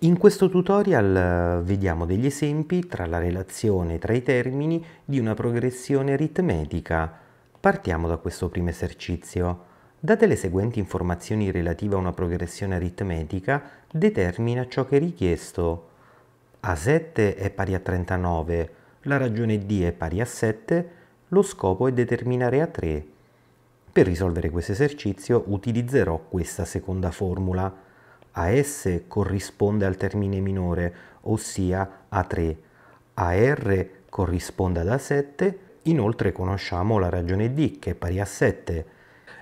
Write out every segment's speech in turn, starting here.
In questo tutorial eh, vediamo degli esempi tra la relazione tra i termini di una progressione aritmetica. Partiamo da questo primo esercizio. Date le seguenti informazioni relative a una progressione aritmetica, determina ciò che è richiesto. A7 è pari a 39, la ragione D è pari a 7, lo scopo è determinare A3. Per risolvere questo esercizio utilizzerò questa seconda formula a esse corrisponde al termine minore, ossia A3. A R corrisponde ad A7, inoltre conosciamo la ragione D che è pari a 7.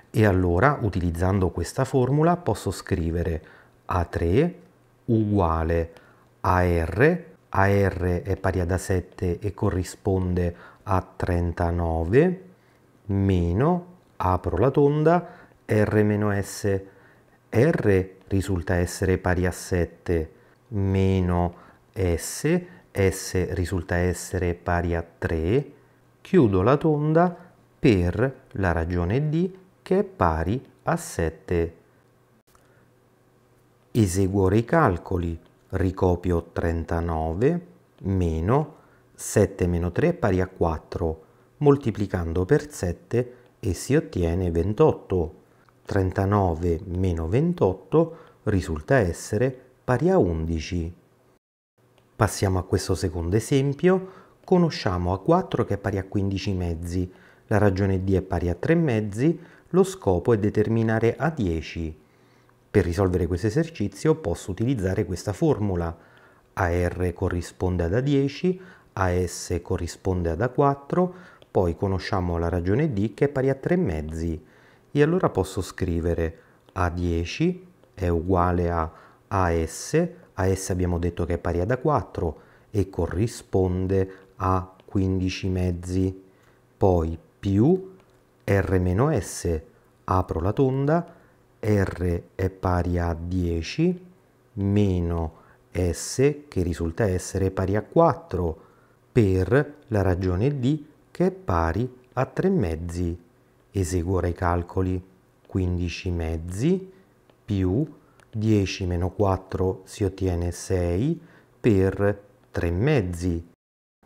E allora, utilizzando questa formula, posso scrivere A3 uguale a R, a R è pari ad A7 e corrisponde a 39, meno, apro la tonda, R-S R risulta essere pari a 7 meno S, S risulta essere pari a 3, chiudo la tonda per la ragione D che è pari a 7. Eseguo i calcoli, ricopio 39 meno 7 meno 3 è pari a 4, moltiplicando per 7 e si ottiene 28. 39 meno 28 risulta essere pari a 11. Passiamo a questo secondo esempio. Conosciamo A4 che è pari a 15 mezzi, la ragione D è pari a 3 mezzi, lo scopo è determinare A10. Per risolvere questo esercizio posso utilizzare questa formula. AR corrisponde ad A10, AS corrisponde ad A4, poi conosciamo la ragione D che è pari a 3 mezzi e allora posso scrivere A10 è uguale a AS, AS abbiamo detto che è pari a 4 e corrisponde a 15 mezzi, poi più R-S, apro la tonda, R è pari a 10 meno S che risulta essere pari a 4 per la ragione D che è pari a 3 mezzi eseguo ora i calcoli 15 mezzi più 10 meno 4 si ottiene 6 per 3 mezzi.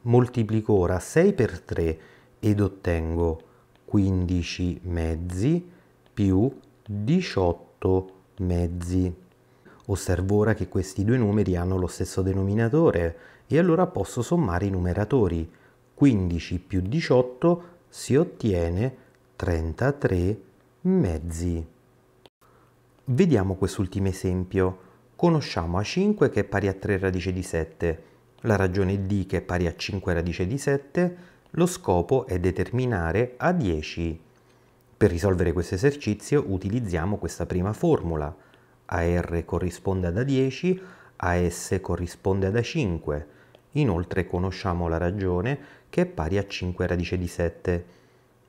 Moltiplico ora 6 per 3 ed ottengo 15 mezzi più 18 mezzi. Osservo ora che questi due numeri hanno lo stesso denominatore e allora posso sommare i numeratori. 15 più 18 si ottiene 33 mezzi. Vediamo quest'ultimo esempio. Conosciamo A5 che è pari a 3 radice di 7, la ragione D che è pari a 5 radice di 7, lo scopo è determinare A10. Per risolvere questo esercizio utilizziamo questa prima formula. AR corrisponde ad A10, AS corrisponde ad A5. Inoltre conosciamo la ragione che è pari a 5 radice di 7.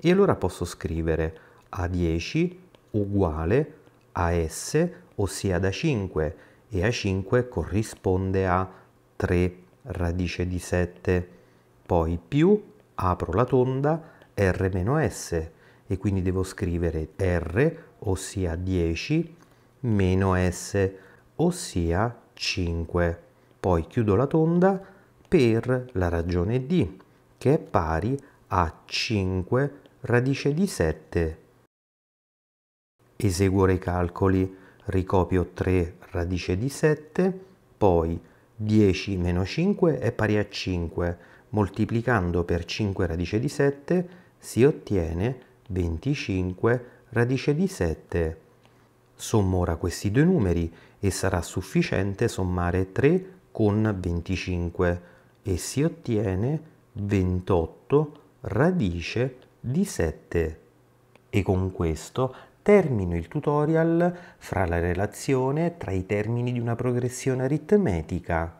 E allora posso scrivere A10 uguale a S, ossia da 5, e A5 corrisponde a 3 radice di 7. Poi più, apro la tonda, R-S, e quindi devo scrivere R, ossia 10, meno S, ossia 5. Poi chiudo la tonda per la ragione D, che è pari a 5 radice di 7. Eseguo i calcoli, ricopio 3 radice di 7, poi 10 meno 5 è pari a 5, moltiplicando per 5 radice di 7 si ottiene 25 radice di 7. Sommo ora questi due numeri e sarà sufficiente sommare 3 con 25 e si ottiene 28 radice di 7 di 7 e con questo termino il tutorial fra la relazione tra i termini di una progressione aritmetica.